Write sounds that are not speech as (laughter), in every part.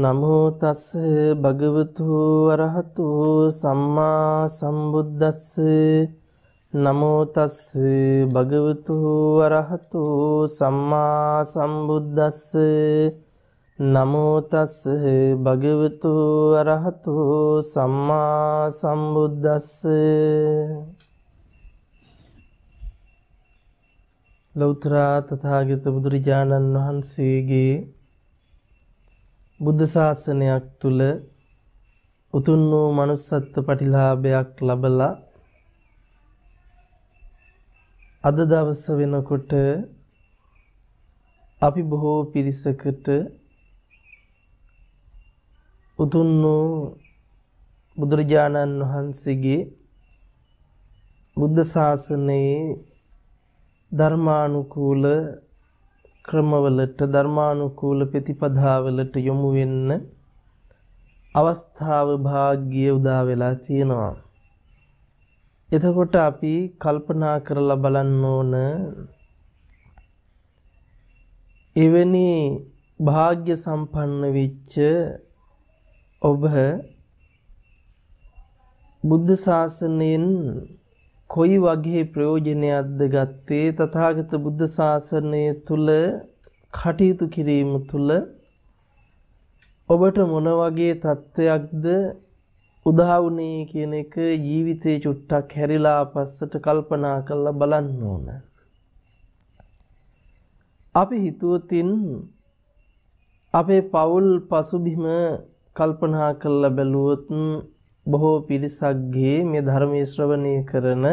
නමෝ තස් භගවතු අරහතු සම්මා සම්බුද්දස්ස නමෝ තස් භගවතු අරහතු සම්මා සම්බුද්දස්ස නමෝ තස් භගවතු අරහතු සම්මා සම්බුද්දස්ස ලෞතර තථාගත බුදුරජාණන් වහන්සේගේ බුද්ධ ශාසනයක් තුල උතුම් වූ manussත්ව ප්‍රතිලාභයක් ලැබලා අද දවස වෙනකොට අපි බොහෝ පිරිසකට උතුම් වූ බුදුරජාණන් වහන්සේගේ බුද්ධ ශාසනයේ ධර්මානුකූල ක්‍රමවලට ධර්මානුකූල ප්‍රතිපදාවලට යොමු වෙන්න අවස්ථාව භාග්‍ය උදා වෙලා තියෙනවා. එතකොට අපි කල්පනා කරලා බලන්න ඕන එවැනි භාග්‍ය සම්පන්න වෙච්ච ඔබ බුද්ධ ශාසනයෙන් කොයි වගේ ප්‍රයෝජනයක්ද ගත්තේ තථාගත බුද්ධ ශාසනය තුල කටයුතු කිරීම තුල ඔබට මොන වගේ තත්වයක්ද උදා වුණේ කියන එක ජීවිතේ චුට්ටක් හැරිලා පස්සට කල්පනා කරලා බලන්න ඕන. අපි හිතුවතින් අපේ පවුල් පසුබිම කල්පනා කරලා බැලුවොත් බොහෝ පිරිසක්ගේ මේ ධර්මයේ ශ්‍රවණය කරන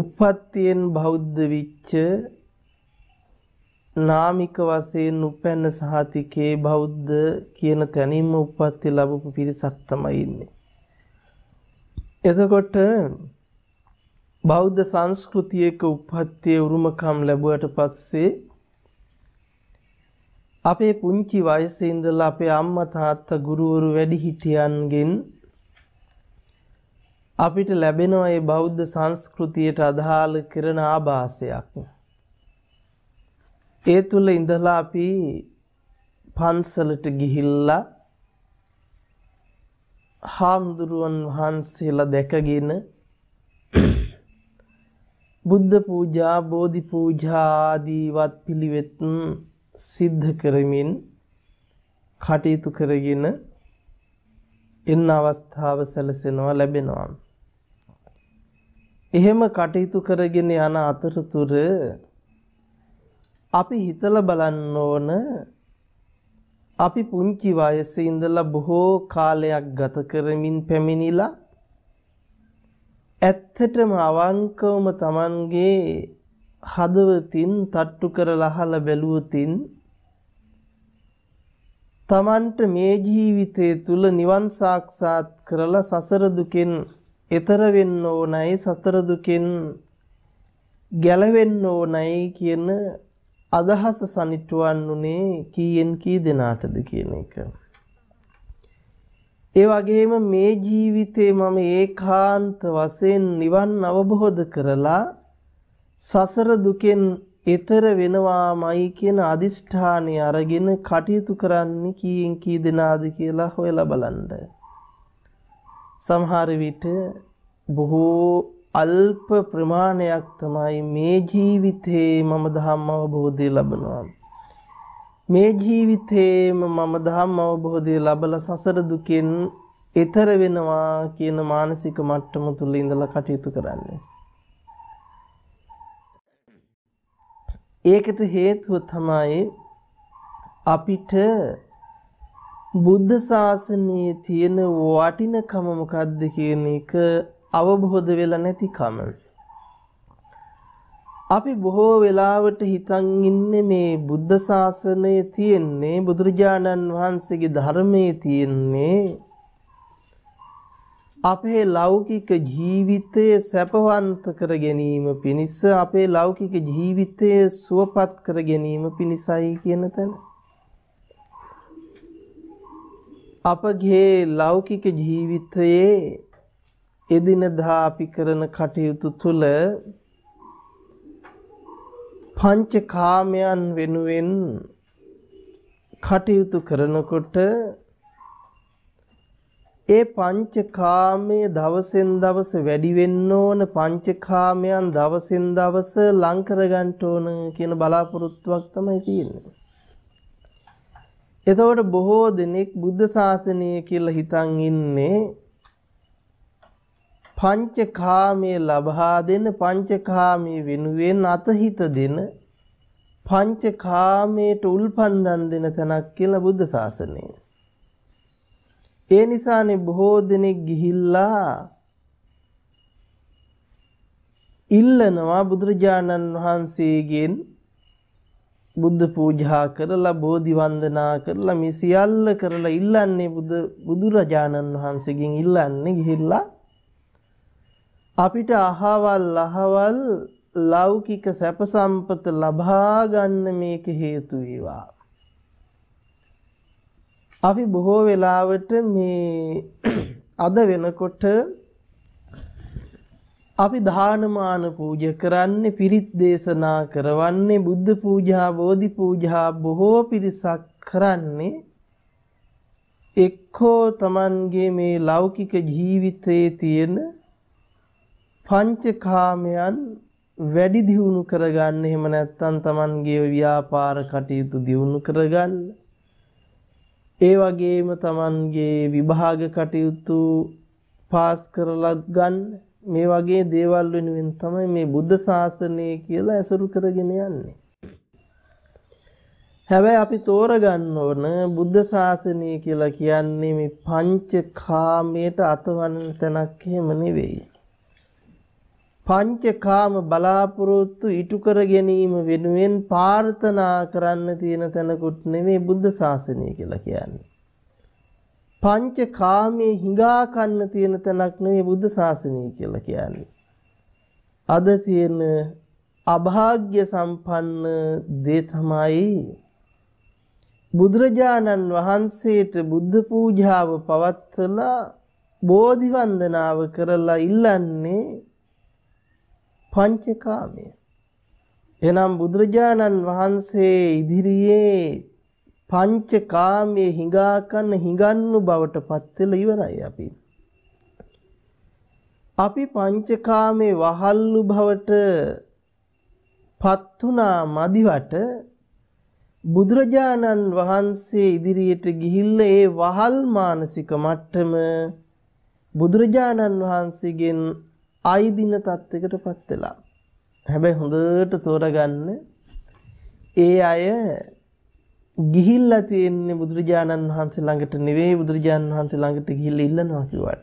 උප්පත්තියෙන් බෞද්ධ විච්ච නාමික වශයෙන් උපැන්න සහතිකේ බෞද්ධ කියන තැනින්ම උප්පත්ති ලැබපු පිරිසක් තමයි ඉන්නේ. එතකොට බෞද්ධ සංස්කෘතියක උප්පත්තියේ උරුමකම් ලැබුවට පස්සේ අපේ පුංචි වයසේ ඉඳලා අපේ අම්මා තාත්තා ගුරුවරු වැඩිහිටියන්ගෙන් අපිට ලැබෙන ඒ බෞද්ධ සංස්කෘතියට අදාළ කරන ආభాසයක්. ඒ තුල ඉඳලා අපි පන්සලට ගිහිල්ලා හාමුදුරුවන් වහන්සේලා දැකගෙන බුද්ධ පූජා, බෝධි පූජා ආදී වත් පිළිවෙත් සිද්ධ කරමින් කටයුතු කරගෙන එන්න අවස්ථාව සැලසෙනවා ලැබෙනවා. එහෙම කටයුතු කරගෙන යන අතරතුර අපි හිතලා බලන්න ඕන අපි පුංචි වයසේ ඉඳලා බොහෝ කාලයක් ගත කරමින් පැමිණිලා ඇත්තටම අවංකවම Tamanගේ හදවතින් තට්ටු කරලා අහලා බැලුවොතින් තමන්ට මේ ජීවිතය තුල නිවන් සාක්ෂාත් කරලා සසර දුකෙන් එතර වෙන්න ඕනයි සතර දුකෙන් ගැලවෙන්න ඕනයි කියන අදහස සනිටුවන්නුනේ කීයෙන් කී දෙනාටද කියන එක. ඒ වගේම මේ ජීවිතේ මම ඒකාන්ත වශයෙන් නිවන් අවබෝධ කරලා සසර දුකෙන් එතර වෙනවාමයි කියන අදිෂ්ඨානය අරගෙන කටයුතු කරන්නේ කීයෙන් කී දෙනාද කියලා හොයලා බලන්න. සමහර විට බොහෝ අල්ප ප්‍රමාණයක් තමයි මේ ජීවිතේ මම ධම්ම අවබෝධය ලබනවා. මේ ජීවිතේම මම ධම්ම අවබෝධය ලබලා සසර දුකෙන් එතර වෙනවා කියන මානසික මට්ටම තුල ඉඳලා කටයුතු කරන්නේ. ඒකට හේතුව තමයි අපිට බුද්ධ ශාසනයේ තියෙන වටිනකම මොකද්ද කියන එක අවබෝධ වෙලා නැතිකම. අපි බොහෝ වෙලාවට හිතන් ඉන්නේ මේ බුද්ධ ශාසනය තියෙන්නේ බුදුරජාණන් වහන්සේගේ ධර්මයේ තියෙන්නේ අපේ ලෞකික ජීවිතය සැපවන්ත කර ගැනීම පිණිස අපේ ලෞකික ජීවිතය සුවපත් කර ගැනීම පිණිසයි කියන තැන අපගේ ලෞකික ජීවිතයේ එදිනදා අපි කරන කටයුතු තුළ පංචකාමයන් වෙනුවෙන් කටයුතු කරනකොට ඒ පංචකාමය දවසෙන් දවස වැඩි වෙන්න ඕන පංචකාමයන් දවසෙන් දවස ලං කරගන්න ඕන කියන බලාපොරොත්තුවක් තමයි තියෙන්නේ. එතකොට බොහෝ දෙනෙක් බුද්ධ ශාසනය කියලා හිතන් ඉන්නේ පංචකාමයේ ලබා දෙන පංචකාමයේ වෙනුවෙන් අතහිත දෙන පංචකාමයට උල්පන්දම් දෙන තැනක් කියලා බුද්ධ ශාසනය. ඒ නිසානේ බොහෝ දෙනෙක් ගිහිල්ලා ඉල්ලනවා බුදුරජාණන් වහන්සේගෙන් බුද්ධ පූජා කරලා බෝධි වන්දනා කරලා මේ සියල්ල කරලා ඉල්ලන්නේ බුදු බුදුරජාණන් වහන්සේගෙන් ඉල්ලන්නේ ගිහිල්ලා අපිට අහවල් අහවල් ලෞකික සැප සම්පත ලබා ගන්න මේක හේතු වේවා අපි බොහෝ වෙලාවට මේ අද වෙනකොට අපි දානමාන පූජා කරන්නේ පිරිත් දේශනා කරවන්නේ බුද්ධ පූජා බෝධි පූජා බොහෝ පිරිසක් කරන්නේ එක්කෝ Tamanගේ මේ ලෞකික ජීවිතයේ තියෙන පංචකාමයන් වැඩි දියුණු කරගන්න එහෙම නැත්නම් Tamanගේ ව්‍යාපාර කටයුතු දියුණු කරගන්න ඒ වගේම Tamanගේ විභාග කටයුතු පාස් කරලා ගන්න මේ වගේ දේවල් වෙනුවෙන් තමයි මේ බුද්ධ ශාසනය කියලා ඇසුරු කරගෙන යන්නේ. හැබැයි අපි තෝරගන්න ඕන බුද්ධ ශාසනය කියලා කියන්නේ මේ පංච කාමයට අතවන තැනක් එහෙම නෙවෙයි. පංචකාම බලාපොරොත්තු ඉටු කර ගැනීම වෙනුවෙන් ප්‍රාර්ථනා කරන්න තියෙන තැනකුත් නෙමේ බුද්ධ ශාසනය කියලා කියන්නේ. පංචකාමයේ හිඟා කන්න තියෙන තැනක් නෙමේ බුද්ධ ශාසනය කියලා කියන්නේ. අද තියෙන අභාග්‍ය සම්පන්න දේ තමයි බුදුරජාණන් වහන්සේට බුද්ධ පූජාව පවත්වලා බෝධි වන්දනාව කරලා ඉල්ලන්නේ පංචකාමය. එනම් බුදුරජාණන් වහන්සේ ඉදිරියේ පංචකාමයේ හිඟා කන්න හිඟන්නු බවට පත් වෙලා ඉවරයි අපි. අපි පංචකාමයේ වහල්ලු බවට පත්තුනා මදිවට බුදුරජාණන් වහන්සේ ඉදිරියට ගිහිල්ලා ඒ වහල් මානසික මට්ටම බුදුරජාණන් වහන්සේගෙන් අයිදින තත්වයකට පත් වෙලා. හැබැයි හොඳට තෝරගන්න ඒ අය ගිහිල්ලා තියෙන්නේ බුදුරජාණන් වහන්සේ ළඟට නෙවෙයි බුදුරජාණන් වහන්සේ ළඟට ගිහිල්ලා ඉල්ලනවා කිව්වට.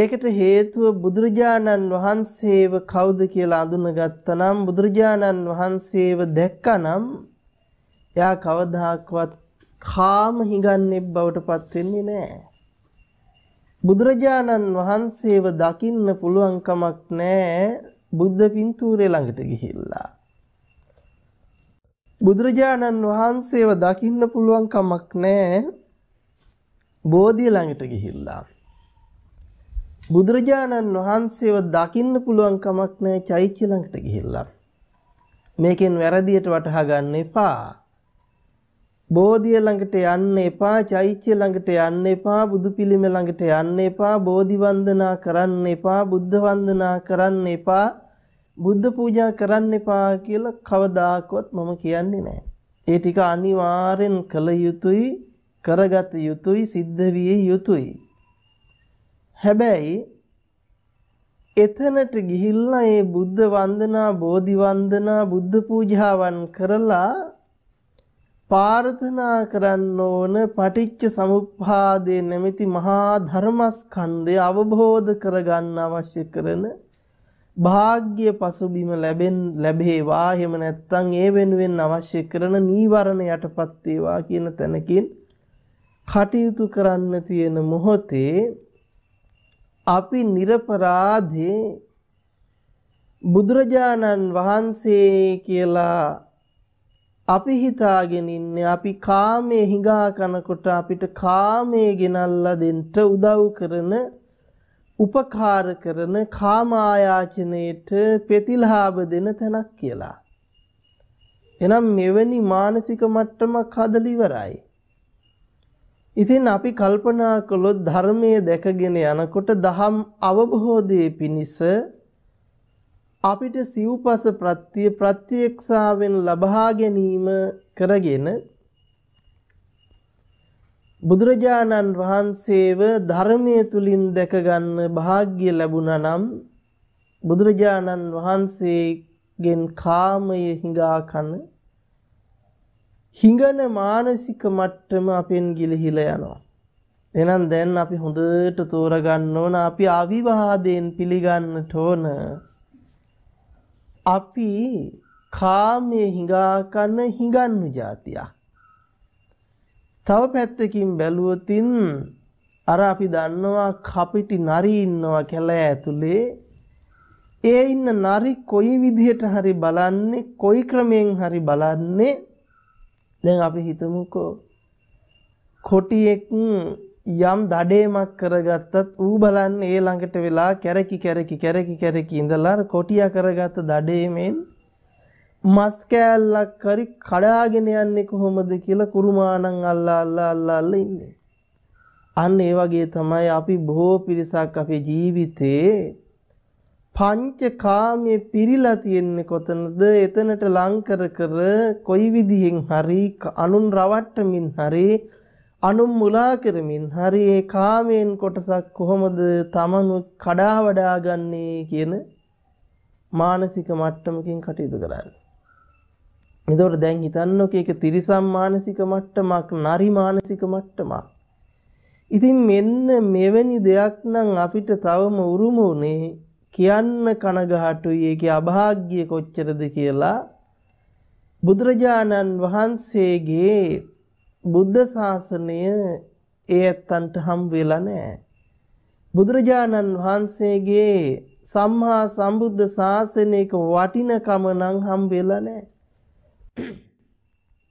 ඒකට හේතුව බුදුරජාණන් වහන්සේව කවුද කියලා අඳුනගත්තනම් බුදුරජාණන් වහන්සේව දැක්කනම් එයා කවදාක්වත් කාම හිඟන්නේ බවට පත් වෙන්නේ නැහැ. බුදුරජාණන් වහන්සේව දකින්න පුළුවන් කමක් නැහැ බුද්ධ පින්තූරය ළඟට ගිහිල්ලා. බුදුරජාණන් වහන්සේව දකින්න පුළුවන් කමක් නැහැ බෝධිය ළඟට ගිහිල්ලා. බුදුරජාණන් වහන්සේව දකින්න පුළුවන් කමක් නැහැ චෛත්‍ය ළඟට ගිහිල්ලා. මේකෙන් වැරදියට වටහා ගන්න එපා. බෝධිය ළඟට යන්න එපා චෛත්‍ය ළඟට යන්න එපා බුදු පිළිම ළඟට යන්න එපා බෝධි වන්දනා කරන්න එපා බුද්ධ වන්දනා කරන්න එපා බුද්ධ පූජා කරන්න එපා කියලා කවදාකවත් මම කියන්නේ නැහැ. ඒ ටික අනිවාර්යෙන් කළ යුතුයි කරගත යුතුයි සිද්ධ විය යුතුයි. හැබැයි එතනට ගිහිල්ලා මේ බුද්ධ වන්දනා බෝධි වන්දනා බුද්ධ පූජාවන් කරලා ප්‍රාර්ථනා කරන්න ඕන පටිච්ච සමුප්පාදයේ නැමැති මහා ධර්මස්කන්ධය අවබෝධ කරගන්න අවශ්‍ය කරන භාග්‍ය පසුබිම ලැබෙන් ලැබේවා එහෙම නැත්නම් ඒ වෙනුවෙන් අවශ්‍ය කරන නීවරණ යටපත් වේවා කියන තැනකින් කටයුතු කරන්න තියෙන මොහොතේ අපි নিরপරාධේ බුදුරජාණන් වහන්සේ කියලා අපි හිතාගෙන ඉන්නේ අපි කාමයේ හිඟා කනකොට අපිට කාමයේ ගෙනල්ලා දෙන්න උදව් කරන උපකාර කරන කාමායාචනයේට ප්‍රතිලාභ දෙන තැනක් කියලා. එනම් මෙවැනි මානසික මට්ටමක් හදලා ඉවරයි. ඉතින් අපි කල්පනා කළොත් ධර්මයේ දැකගෙන යනකොට දහම් අවබෝධයේ පිණිස අපිට සිව්පස ප්‍රත්‍ය ප්‍රත්‍යක්ෂාවෙන් ලබා ගැනීම කරගෙන බුදුරජාණන් වහන්සේව ධර්මයේ තුලින් දැක ගන්න වාග්ය ලැබුණා නම් බුදුරජාණන් වහන්සේගෙන් කාමය හිඟා කන හිඟන මානසික මට්ටම අපෙන් ගිලිහිලා යනවා. එහෙනම් දැන් අපි හොඳට තෝරගන්න ඕන අපි අවිවාදයෙන් පිළිගන්නට ඕන අපි කාමයේ හිඟා කන හිඟන්නු જાතියක්. තව පැත්තකින් බැලුවොතින් අර අපි දන්නවා කපිටි නරි ඉන්නවා කැලෑ ඇතුලේ. ඒ ඉන්න නරි කොයි විදිහට හරි බලන්නේ කොයි ක්‍රමයෙන් හරි බලන්නේ දැන් අපි හිතමුකෝ කොටියෙක් යම් දඩේමක් කරගත්තත් ඌ බලන්නේ ඒ ළඟට වෙලා කැරකි කැරකි කැරකි කැරකි ඉඳලා කොටියා කරගත්ත දඩේමෙන් මස් කෑල්ලක් හරි කඩාගෙන යන්නේ කොහොමද කියලා කුරුමානම් අල්ලා අල්ලා අල්ලා අල්ලා ඉන්නේ. අන්න ඒ වගේ තමයි අපි බොහෝ පිරිසක් අපේ ජීවිතේ පංචකාමයේ පිරීලා තියෙන්නේ කොතනද? එතනට ලං කර කර කොයි විදිහෙන් හරි අනුන් රවට්ටමින් හරි අනුම් මුලා කරමින් හරි ඒ කාමයෙන් කොටසක් කොහොමද තමනු කඩා වඩා ගන්නේ කියන මානසික මට්ටමකින් කටයුතු කරන්නේ. එතකොට දැන් හිතන්නකෝ ඒක තිරිසම් මානසික මට්ටමක්, නරි මානසික මට්ටමක්. ඉතින් මෙන්න මෙවැනි දෙයක් නම් අපිට තවම උරුම උනේ කියන්න කනගහටුයි ඒකේ අභාග්‍ය කොච්චරද කියලා බුදුරජාණන් වහන්සේගේ බුද්ධ ශාසනය ඒ ඇත්තන්ට හම් වෙලා නැහැ. බුදුරජාණන් වහන්සේගේ සම්මා සම්බුද්ධ ශාසනයක වටිනකම නම් හම් වෙලා නැහැ.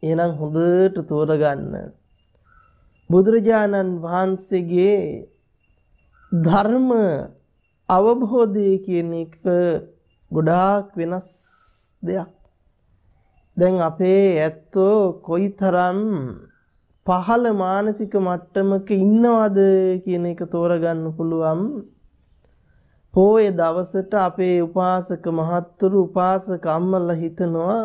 එහෙනම් හොඳට තෝරගන්න. බුදුරජාණන් වහන්සේගේ ධර්ම අවබෝධය කියන එක ගොඩාක් වෙනස් දෙයක්. දැන් අපේ ඇත්තෝ කොයිතරම් පහළ මානසික මට්ටමක ඉන්නවද කියන එක තෝරගන්න පුළුවන් පෝය දවසට අපේ උපාසක මහත්තුරු උපාසක අම්මලා හිතනවා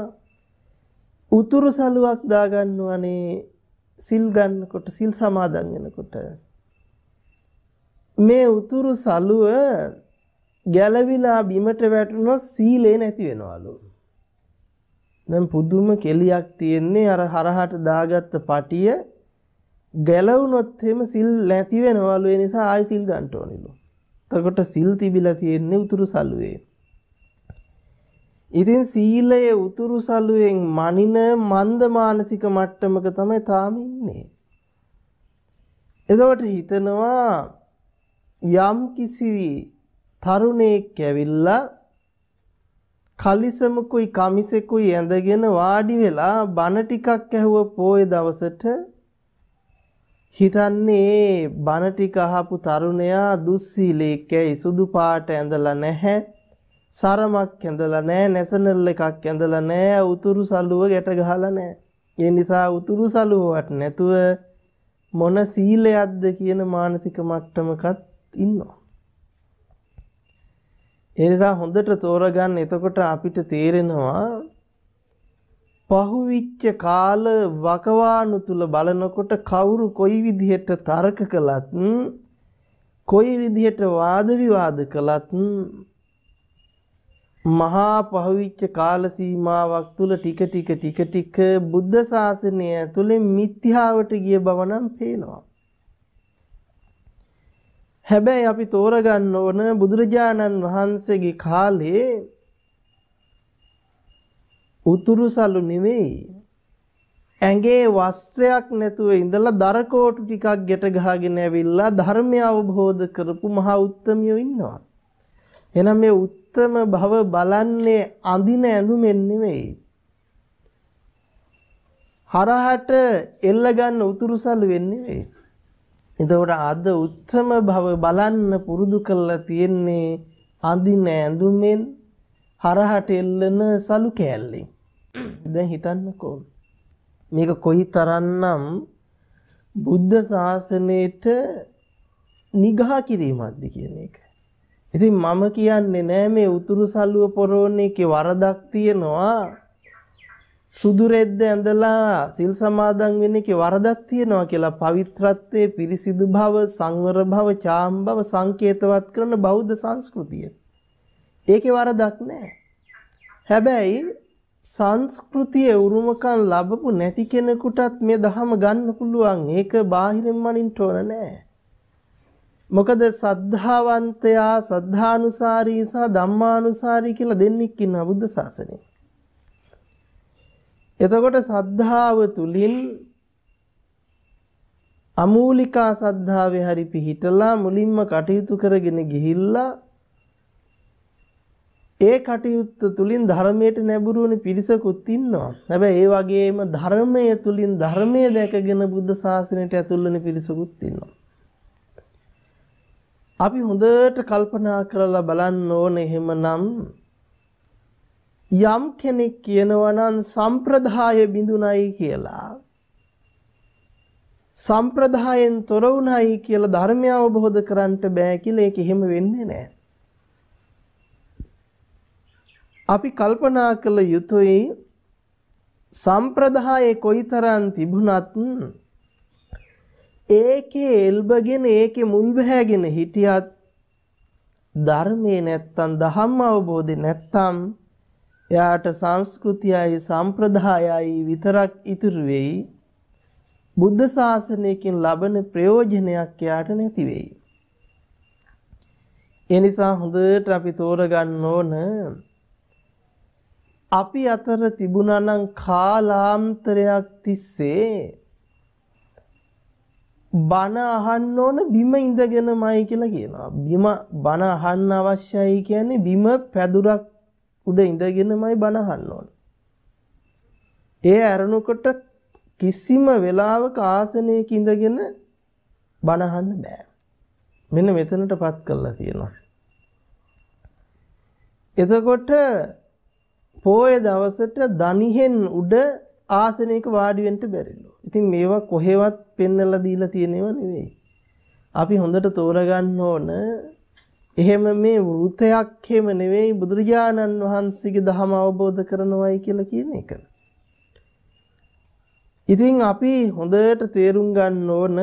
උතුරු සලුවක් දාගන්නවනේ සිල් ගන්නකොට සිල් සමාදන් වෙනකොට මේ උතුරු සලුව ගැලවිලා බිමට වැටුනොත් සීලේ නැති වෙනවලු. දැන් පුදුම කෙලියක් තියෙන්නේ අර හරහට දාගත්ත පටිය ගැලවුනොත් එහෙම සිල් නැති වෙනවලු ඒ නිසා ආයෙ සිල් ගන්න ඕනෙලු. එතකොට සිල් තිබිලා තියෙන්නේ උතුරු සල්ුවේ. ඉතින් සීලයේ උතුරු සල්ුවෙන් මනින මන්ද මානසික මට්ටමක තමයි තාම ඉන්නේ. එතකොට හිතනවා යම් කිසි තරුණයෙක් ඇවිල්ලා කලිසමකුයි කමිසෙකුයි ඇඳගෙන වාඩි වෙලා බණ ටිකක් ඇහුව පොයේ දවසට හිතන්නේ බන ටික අහපු තරුණයා දුස්සීලීකයි සුදු පාට ඇඳලා නැහැ සරමක් ඇඳලා නැහැ නැසනල් එකක් ඇඳලා නැහැ උතුරු සලුව ගැට ගහලා නැහැ ඒ නිසා උතුරු සලුවට නැතුව මොන සීලයක්ද කියන මානසික මට්ටමකත් ඉන්නවා ඒ නිසා හොඳට තෝරගන්න එතකොට අපිට තේරෙනවා පහුවිච්ච කාල වකවානු තුල බලනකොට කවුරු කොයි විදිහට තර්ක කළත් කොයි විදිහට වාද විවාද කළත් මහා පහුවිච්ච කාල සීමාවක් තුල ටික ටික ටික ටික බුද්ධ ශාසනය ඇතුලේ මිත්‍යාවට ගිය බව නම් පේනවා. හැබැයි අපි තෝරගන්න ඕන බුදුරජාණන් වහන්සේගේ කාලේ උතුරු සලු නෙමෙයි. ඇඟේ වස්ත්‍රයක් නැතුව ඉඳලා දරකෝටු ටිකක් ගැට ගහගෙන ඇවිල්ලා ධර්මය අවබෝධ කරපු මහා උත්තමියෝ ඉන්නවා. එහෙනම් මේ උත්තම භව බලන්නේ අඳින ඇඳුමෙන් නෙමෙයි. හරහට එල්ල ගන්න උතුරු සලුවෙන් නෙමෙයි. එතකොට අද උත්තම භව බලන්න පුරුදු කරලා තියෙන්නේ අඳින ඇඳුමෙන් හරහට එල්ලන සලු කෑල්ලෙන්. (coughs) දැන් හිතන්නකෝ මේක කොයි තරන්නම් බුද්ධ ශාසනයට නිගා කිරීමක්ද කියන එක. ඉතින් මම කියන්නේ නෑ මේ උතුරු සල්ලුව පොරෝණ එකේ වරදක් තියෙනවා. සුදු රෙද්ද ඇඳලා සිල් සමාදන් වෙන එකේ වරදක් තියෙනවා කියලා පවිත්‍රත්වයේ පිරිසිදු භව, සංවර භව, චාම් භව සංකේතවත් කරන බෞද්ධ සංස්කෘතිය. ඒකේ වරදක් නෑ. හැබැයි සංස්කෘතියේ උරුමකම් ලැබපු නැති කෙනෙකුටත් මේ ධහම ගන්න පුළුවන්. ඒක බාහිරින් මනින්ට ඕන නෑ. මොකද සද්ධාවන්තයා සද්ධානුසාරී සහ ධම්මානුසාරී කියලා දෙන්නෙක් ඉන්නා බුද්ධ ශාසනයේ. එතකොට සද්ධාව තුලින් අමූලිකා සද්ධාවේ හරි පිහිටලා මුලින්ම කටයුතු කරගෙන ගිහිල්ලා ඒ කටයුත්ත තුළින් ධර්මයට නැඹුරු වෙන පිරිසකුත් ඉන්නවා. හැබැයි ඒ වගේම ධර්මය තුළින් ධර්මය දැකගෙන බුද්ධ ශාසනයට ඇතුල් වෙන පිරිසකුත් ඉන්නවා. අපි හොඳට කල්පනා කරලා බලන්න ඕනේ එහෙමනම් යම් කෙනෙක් කියනවා නම් සම්ප්‍රදාය බිඳුණයි කියලා සම්ප්‍රදායෙන් තොර වුණයි කියලා ධර්මය අවබෝධ කරන්නට බෑ කියලා ඒක එහෙම වෙන්නේ නැහැ. අපි කල්පනා කළ යුතුයි සම්ප්‍රදායේ කොයිතරම් තිබුණත් ඒකේ එල්බගෙන ඒකේ මුල් බැහැගෙන හිටියත් ධර්මයේ නැත්තම් ධම්ම අවබෝධය නැත්තම් එයාට සංස්කෘතියයි සම්ප්‍රදායයි විතරක් ඉතුරු වෙයි බුද්ධ ශාසනයකින් ලබන ප්‍රයෝජනයක් එයාට නැති වෙයි. ඒ නිසා හොඳට අපි තෝරගන්න ඕන අපි අතර තිබුණා නම් කාලාන්තරයක් තිස්සේ බන අහන්න ඕන බිම ඉඳගෙනමයි කියලා කියනවා. බිම බන අහන්න අවශ්‍යයි කියන්නේ බිම පැදුරක් උඩ ඉඳගෙනමයි බන අහන්න ඕන. ඒ අරණකොට කිසිම වෙලාවක ආසනයක ඉඳගෙන බන අහන්න බෑ. මෙන්න මෙතනටපත් කරලා තියෙනවා. එතකොට පෝය දවසට දනිහෙන් උඩ ආසනයක වාඩි වෙන්න බැරිලු. ඉතින් මේවා කොහෙවත් පෙන්වලා දීලා තියෙනව නෙවෙයි. අපි හොඳට තෝරගන්න ඕන එහෙම මේ වෘතයක් හැම නෙවෙයි බුදුරජාණන් වහන්සේගේ ධහම අවබෝධ කරනවයි කියලා කියන එක. ඉතින් අපි හොඳට තේරුම් ගන්න ඕන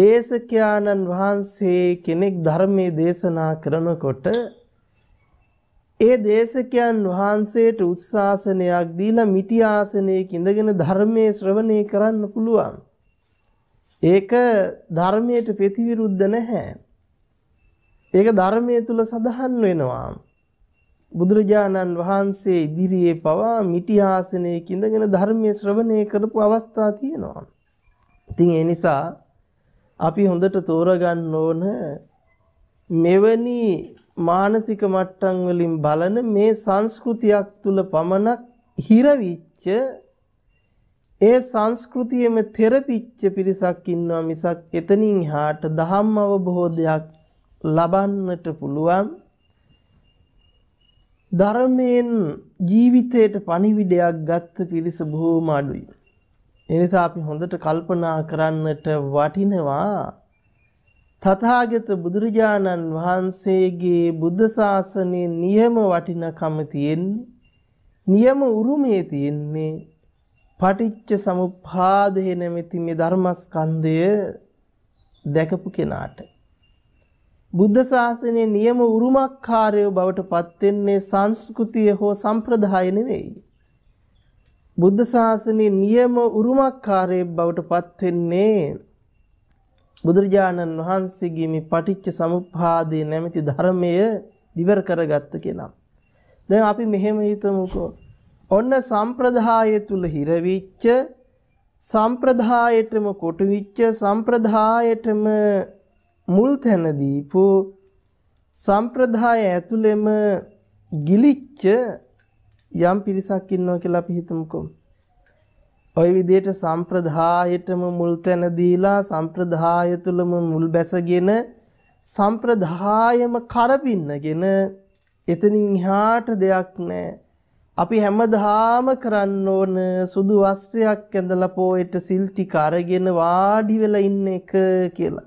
දේශකයාණන් වහන්සේ කෙනෙක් ධර්මයේ දේශනා කරනකොට ඒ දේශකයන් වහන්සේට උස්සාසනයක් දීලා මිටි ආසනයක ඉඳගෙන ධර්මයේ ශ්‍රවණය කරන්න පුළුවන්. ඒක ධර්මයට ප්‍රතිවිරුද්ධ නැහැ. ඒක ධර්මයේ තුල සඳහන් වෙනවා. බුදුරජාණන් වහන්සේ ඉදිරියේ පවා මිටි ආසනයක ඉඳගෙන ධර්මයේ ශ්‍රවණය කරපු අවස්ථා තියෙනවා. ඉතින් ඒ නිසා අපි හොඳට තෝරගන්න ඕන මෙවැනි මානසික මට්ටම් වලින් බලන මේ සංස්කෘතියක් තුල පමණක් හිරවිච්ච ඒ සංස්කෘතියෙම තෙරපිච්ච පිරිසක් ඉන්නවා මිසක් එතනින් එහාට ධම්ම අවබෝධයක් ලබන්නට පුළුවන් ධර්මයෙන් ජීවිතයට පණිවිඩයක් ගත්ත පිරිස බොහෝම අඩුයි. ඒ නිසා අපි හොඳට කල්පනා කරන්නට වටිනවා තථාගත බුදුරජාණන් වහන්සේගේ බුද්ධ ශාසනයේ නියම වටිනකම තියෙන්නේ නියම උරුමයේ තියෙන්නේ පටිච්ච සමුප්පාදේ නැමැති මේ ධර්මස්කන්ධය දැකපු කෙනාට බුද්ධ ශාසනයේ නියම උරුමකාරයව බවට පත් වෙන්නේ සංස්කෘතිය හෝ සම්ප්‍රදාය නෙවෙයි. බුද්ධ ශාසනයේ නියම උරුමකාරයව බවට පත් වෙන්නේ බුදුරජාණන් වහන්සේගේ මේ පටිච්ච සමුප්පාදයේ නැමැති ධර්මය විවර කරගත්ත කෙනා. දැන් අපි මෙහෙම හිතමුකෝ. ඔන්න සම්ප්‍රදාය තුල හිරවිච්ච සම්ප්‍රදායයටම කොටු විච්ච සම්ප්‍රදායයටම මුල් තැන දීපු සම්ප්‍රදාය ඇතුළෙම ගිලිච්ච යම් පිරිසක් ඉන්නවා කියලා අපි හිතමුකෝ. ওই විදිහට සම්ප්‍රදායයටම මුල් තැන දීලා සම්ප්‍රදාය තුලම මුල් බැසගෙන සම්ප්‍රදායම කරපින්නගෙන එතනින් එහාට දෙයක් නැහැ. අපි හැමදාම කරන්න ඕන සුදු වස්ත්‍රයක් ඇඳලා පොයට සිල් ටික අරගෙන වාඩි වෙලා ඉන්න එක කියලා.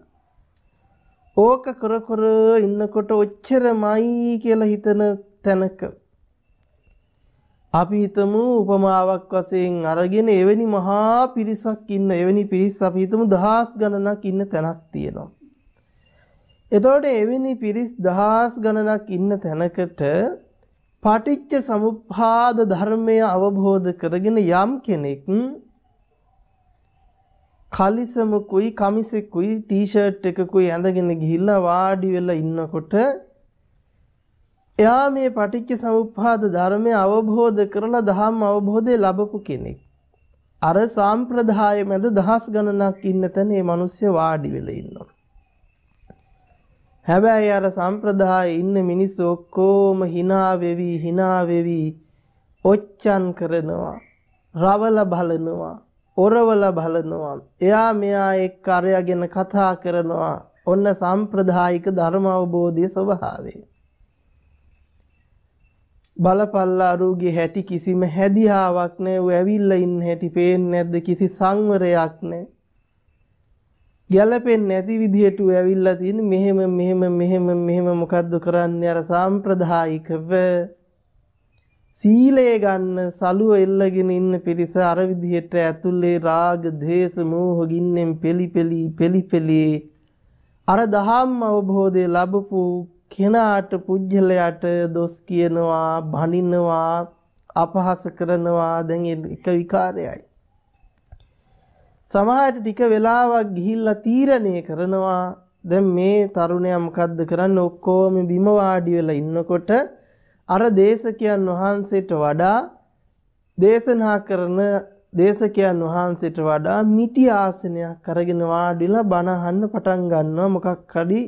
ඕක කර කර ඉන්නකොට ඔච්චරමයි කියලා හිතන තැනක අපි හිතමු උපමාවක් වශයෙන් අරගෙන එවැනි මහා පිරිසක් ඉන්න එවැනි පිරිස් අපි හිතමු දහස් ගණනක් ඉන්න තැනක් තියෙනවා. එතකොට එවැනි පිරිස් දහස් ගණනක් ඉන්න තැනකට පටිච්ච සමුප්පාද ධර්මය අවබෝධ කරගෙන යම් කෙනෙක් කලිසමකුයි කමිසෙකුයි ටී ෂර්ට් එකකුයි ඇඳගෙන ගිහිල්ලා වාඩි වෙලා ඉන්නකොට එයා මේ පටිච්ච සමුප්පාද ධර්මය අවබෝධ කරලා ධම්ම අවබෝධය ලැබපු කෙනෙක්. අර සාම්ප්‍රදාය මැද දහස් ගණනක් ඉන්න තැන මේ මිනිස්සු වාඩි වෙලා ඉන්නවා. හැබැයි අර සම්ප්‍රදායේ ඉන්න මිනිස්සු ඔක්කොම hina වෙවි hina වෙවි ඔච්චන් කරනවා. රවල බලනවා. ඔරවල බලනවා. එයා මෙයා එක්ක අරයගෙන කතා කරනවා. ඔන්න සාම්ප්‍රදායික ධර්ම අවබෝධයේ ස්වභාවය. බලපල්ලා අරුගේ හැටි කිසිම හැදියාවක් නැහැ. ඌ ඇවිල්ලා ඉන්න හැටි පේන්නේ නැද්ද? කිසි සංවරයක් නැහැ. ගැළපෙන්නේ නැති විදිහට ඌ ඇවිල්ලා තියෙන මෙහෙම මෙහෙම මෙහෙම මෙහෙම මොකද්ද කරන්නේ අර සාම්ප්‍රදායිකව සීලය ගන්න සලුව එල්ලගෙන ඉන්න පිරිස අර විදිහට ඇතුලේ රාග, ద్వේස, මෝහ ගින්නෙන් පෙලි පෙලි පෙලි පෙලි අර දහම් අවබෝධය ලැබපු කෙනාට පුජ්‍යලයට දොස් කියනවා, බනිනවා, අපහාස කරනවා. දැන් ඒක විකාරයයි. සමහරට ටික වෙලාවක් ගිහිල්ලා තීරණය කරනවා දැන් මේ තරුණයා මොකද්ද කරන්න ඔක්කොම බිම වාඩි වෙලා ඉන්නකොට අර දේශකයන් වහන්සේට වඩා දේශනා කරන දේශකයන් වහන්සේට වඩා මිටි ආසනයක් අරගෙන වාඩිලා බණ අහන්න පටන් ගන්නවා මොකක් හරි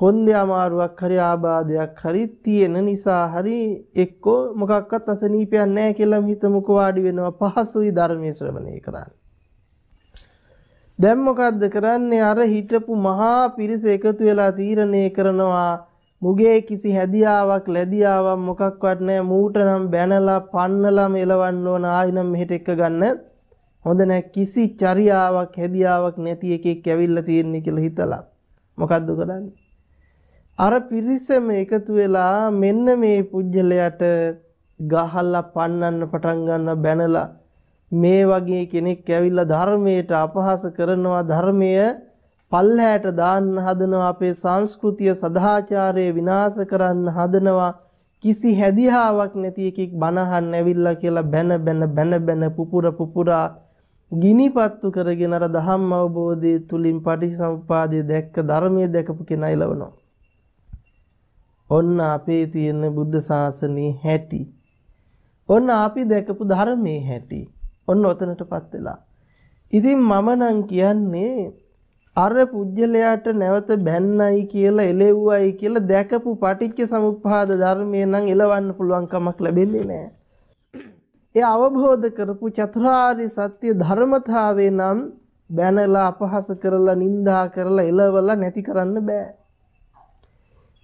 කොන්දේ අමාරුවක් හරි ආබාධයක් හරි තියෙන නිසා හරි එක්කෝ මොකක්වත් අසනීපයක් නැහැ කියලා හිතමුකෝ වාඩි වෙනවා පහසුයි ධර්මයේ ශ්‍රවණය කරන්න. දැන් මොකද්ද කරන්නේ අර හිටපු මහා පිරිස එකතු වෙලා තීරණය කරනවා මුගේ කිසි හැදියාවක් ලැබියාවක් මොකක්වත් නැහැ මූට නම් බැනලා පන්නලා මෙලවන්න ඕන ආයි නම් මෙහෙට එක්ක ගන්න හොඳ නැහැ කිසි චරියාවක් හැදියාවක් නැති එකෙක් ඇවිල්ලා තියෙන්නේ කියලා හිතලා මොකද්ද කරන්නේ අර පිරිසම එකතු වෙලා මෙන්න මේ පුජ්‍යලයට ගහලා පන්නන්න පටන් ගන්න බැනලා මේ වගේ කෙනෙක් ඇවිල්ලා ධර්මයට අපහාස කරනවා ධර්මය පල්ලහැට දාන්න හදනවා අපේ සංස්කෘතිය සදාචාරය විනාශ කරන්න හදනවා කිසි හැදියාවක් නැති එකෙක් බනහන් ඇවිල්ලා කියලා බැන බැන බැන බැන පුපුර පුපුරා ගිනිපත්තු කරගෙන අර ධම්ම අවබෝධයේ තුලින් පටිසම්පාදයේ දැක්ක ධර්මයේ දැකපු කෙනා ඉලවනවා ඔන්න අපේ තියෙන බුද්ධ ශාසනයේ හැටි. ඔන්න අපි දැකපු ධර්මයේ හැටි. ඔන්න ඔතනටපත් වෙලා. ඉතින් මම නම් කියන්නේ අර පුජ්‍යලයාට නැවත බැන්නයි කියලා එලෙව්වයි කියලා දැකපු පටිච්ච සමුප්පාද ධර්මය නම් එලවන්න පුළුවන් කමක් ලැබෙන්නේ නැහැ. ඒ අවබෝධ කරපු චතුරාර්ය සත්‍ය ධර්මතාවේ නම් බැනලා අපහාස කරලා නිඳා කරලා එලවලා නැති කරන්න බෑ.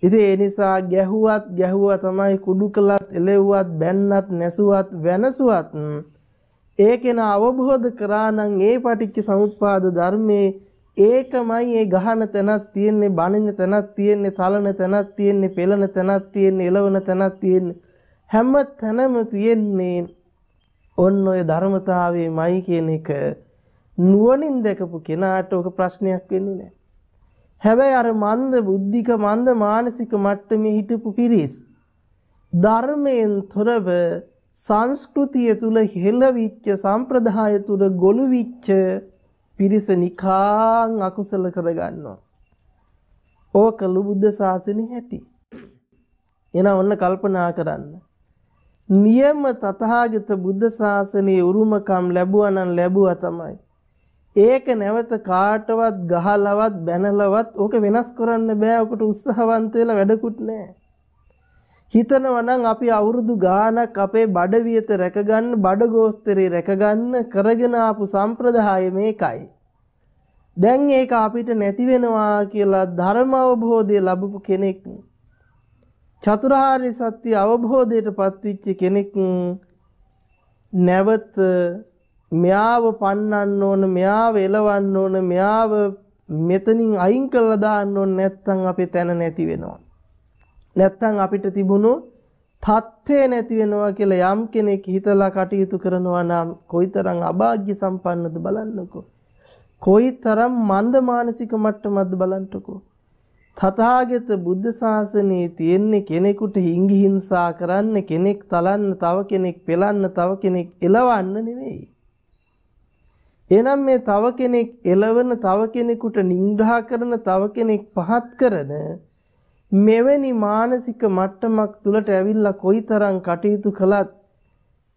ඉතින් ඒ නිසා ගැහුවත් ගැහුවා තමයි කුඩු කළත් එලෙව්වත් බැන්නත් නැසුවත් වෙනසුවත් ඒ කෙනා අවබෝධ කරා නම් ඒ පටිච්ච සමුප්පාද ධර්මයේ ඒකමයි ඒ ගහන තැනක් තියෙන්නේ බණින තැනක් තියෙන්නේ තලන තැනක් තියෙන්නේ පෙළන තැනක් තියෙන්නේ එලවන තැනක් තියෙන්නේ හැම තැනම තියෙන්නේ ඔන්න ඔය ධර්මතාවයමයි කියන එක නුවණින් දැකපු කෙනාට ඔක ප්‍රශ්නයක් වෙන්නේ නැහැ හැබැයි අර මන්ද බුද්ධික මන්ද මානසික මට්ටමේ හිටපු පිරිස් ධර්මයෙන් තොරව සංස්කෘතිය තුල හෙළවිච්ච සම්ප්‍රදාය තුල ගොළු විච්ච පිරිස නිකාං අකුසල කර ගන්නවා. ඕක බුද්ධ ශාසනේ හැටි. එන ඔන්න කල්පනා කරන්න. නියම තථාගත බුද්ධ ශාසනයේ උරුමකම් ලැබුවා නම් ලැබුවා තමයි. ඒක නැවත කාටවත් ගහලවත් බැනලවත් ඕක වෙනස් කරන්න බෑ. ඔකට උත්සාහවන්ත වෙලා වැඩකුත් නෑ. හිතනවා නම් අපි අවුරුදු ගාණක් අපේ බඩවියත රැකගන්න, බඩ ගෝස්තරේ රැකගන්න කරගෙන ආපු සම්ප්‍රදාය මේකයි. දැන් ඒක අපිට නැති වෙනවා කියලා ධර්ම අවබෝධය ලැබපු කෙනෙක් චතුරාර්ය සත්‍ය අවබෝධයට පත්වෙච්ච කෙනෙක් නැවත මෙයාව පන්නන්න ඕන මෙයාව එලවන්න ඕන මෙයාව මෙතනින් අයින් කරලා දාන්න ඕන නැත්නම් අපේ තැන නැති වෙනවා නැත්නම් අපිට තිබුණු තත්ත්වේ නැති වෙනවා කියලා යම් කෙනෙක් හිතලා කටයුතු කරනවා නම් කොයිතරම් අභාග්‍ය සම්පන්නද බලන්නකෝ කොයිතරම් මන්ද මානසික මට්ටමක්ද බලන්නකෝ තථාගත බුද්ධ ශාසනයේ තියෙන්නේ කෙනෙකුට හිඟි හිංසා කරන්න කෙනෙක් තලන්න තව කෙනෙක් පෙලන්න තව කෙනෙක් එලවන්න නෙවෙයි එහෙනම් මේ තව කෙනෙක් එළවන තව කෙනෙකුට නිග්‍රහ කරන තව කෙනෙක් පහත් කරන මෙවැනි මානසික මට්ටමක් තුලට ඇවිල්ලා කොයිතරම් කටයුතු කළත්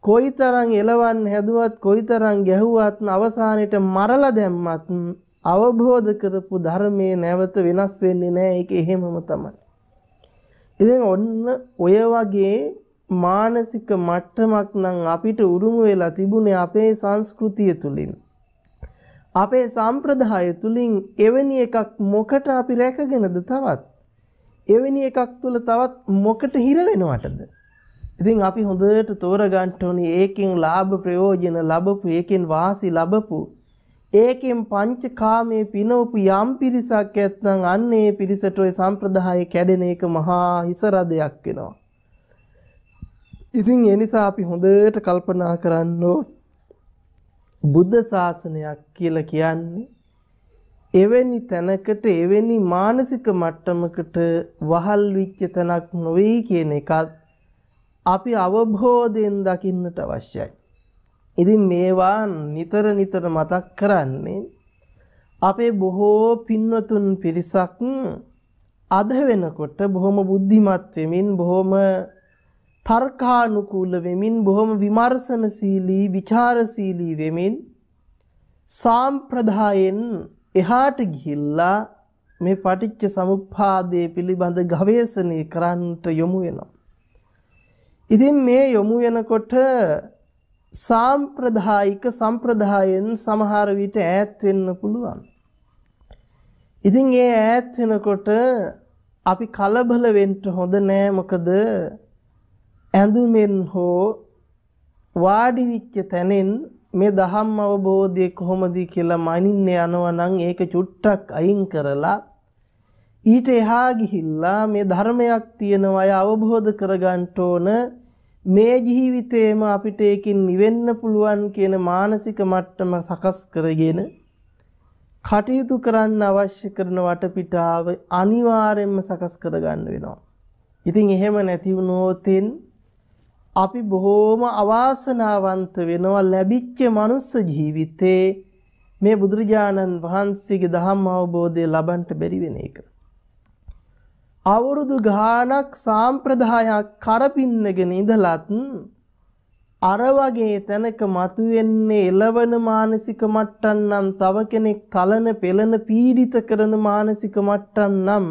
කොයිතරම් එළවන්න හැදුවත් කොයිතරම් ගැහුවත් අවසානයේට මරලා දැම්මත් අවබෝධ කරපු ධර්මයේ නැවත වෙනස් වෙන්නේ නැහැ ඒක එහෙමම තමයි. ඉතින් ඔන්න ඔය වගේ මානසික මට්ටමක් නම් අපිට උරුම වෙලා තිබුණේ අපේ සංස්කෘතිය තුලින්. අපේ සම්ප්‍රදාය තුලින් එවැනි එකක් මොකට අපි රැකගෙනද තවත්? එවැනි එකක් තුල තවත් මොකට හිර වෙනවටද? ඉතින් අපි හොඳට තෝරගන්න ඕනේ ඒකෙන් ලාභ ප්‍රයෝජන ලැබපු ඒකෙන් වාසි ලැබපු ඒකෙන් පංචකාමයේ පිනවපු යම් පිරිසක් ඇත්නම් අන්න ඒ පිරිසට ওই සම්ප්‍රදාය කැඩෙන එක මහා හිසරදයක් වෙනවා. ඉතින් ඒ නිසා අපි හොඳට කල්පනා කරන්න ඕනේ බුද්ධ ශාසනයක් කියලා කියන්නේ එවැනි තැනකට එවැනි මානසික මට්ටමකට වහල් විච්ච තැනක් නොවේ කියන එකත් අපි අවබෝධයෙන් දකින්නට අවශ්‍යයි. ඉතින් මේවා නිතර නිතර මතක් කරන්නේ අපේ බොහෝ පින්වතුන් පිරිසක් අද වෙනකොට බොහොම බුද්ධිමත් වෙමින් බොහොම තර්කානුකූල වෙමින් බොහොම විමර්ශනශීලී ਵਿਚාරශීලී වෙමින් සාම්ප්‍රදායෙන් එහාට ගිහිල්ලා මේ පටිච්ච සමුප්පාදයේ පිළිබඳ ගවේෂණය කරන්නට යොමු වෙනවා. ඉතින් මේ යොමු වෙනකොට සාම්ප්‍රදායික සම්ප්‍රදායෙන් සමහර විට ඈත් වෙන්න පුළුවන්. ඉතින් ඒ ඈත් වෙනකොට අපි කලබල වෙන්න හොඳ නෑ මොකද ඇඳුමෙන් හෝ වාඩි වෙච්ච තැනෙන් මේ දහම් අවබෝධය කොහොමද කියලා මනින්න යනවා නම් ඒක චුට්ටක් අයින් කරලා ඊට එහා ගිහිල්ලා මේ ධර්මයක් තියෙනවා අය අවබෝධ කරගන්න ඕන මේ ජීවිතේම අපිට ඒකින් නිවෙන්න පුළුවන් කියන මානසික මට්ටම සකස් කරගෙන කටයුතු කරන්න අවශ්‍ය කරන වටපිටාව අනිවාර්යයෙන්ම සකස් කරගන්න වෙනවා. ඉතින් එහෙම නැති වුණොතින් අපි බොහෝම අවාසනාවන්ත වෙනවා ලැබිච්ච මනුස්ස ජීවිතේ මේ බුදුරජාණන් වහන්සේගේ ධම්ම අවබෝධය ලබන්ට බැරි වෙන එක. අවුරුදු ගාණක් සාම්ප්‍රදායක් කරපින්නගෙන ඉඳලත් අර වගේ තැනක මතුවෙන්නේ එළවන මානසික මට්ටම් නම් තව කෙනෙක් කලන පෙළන පීඩිත කරන මානසික මට්ටම් නම්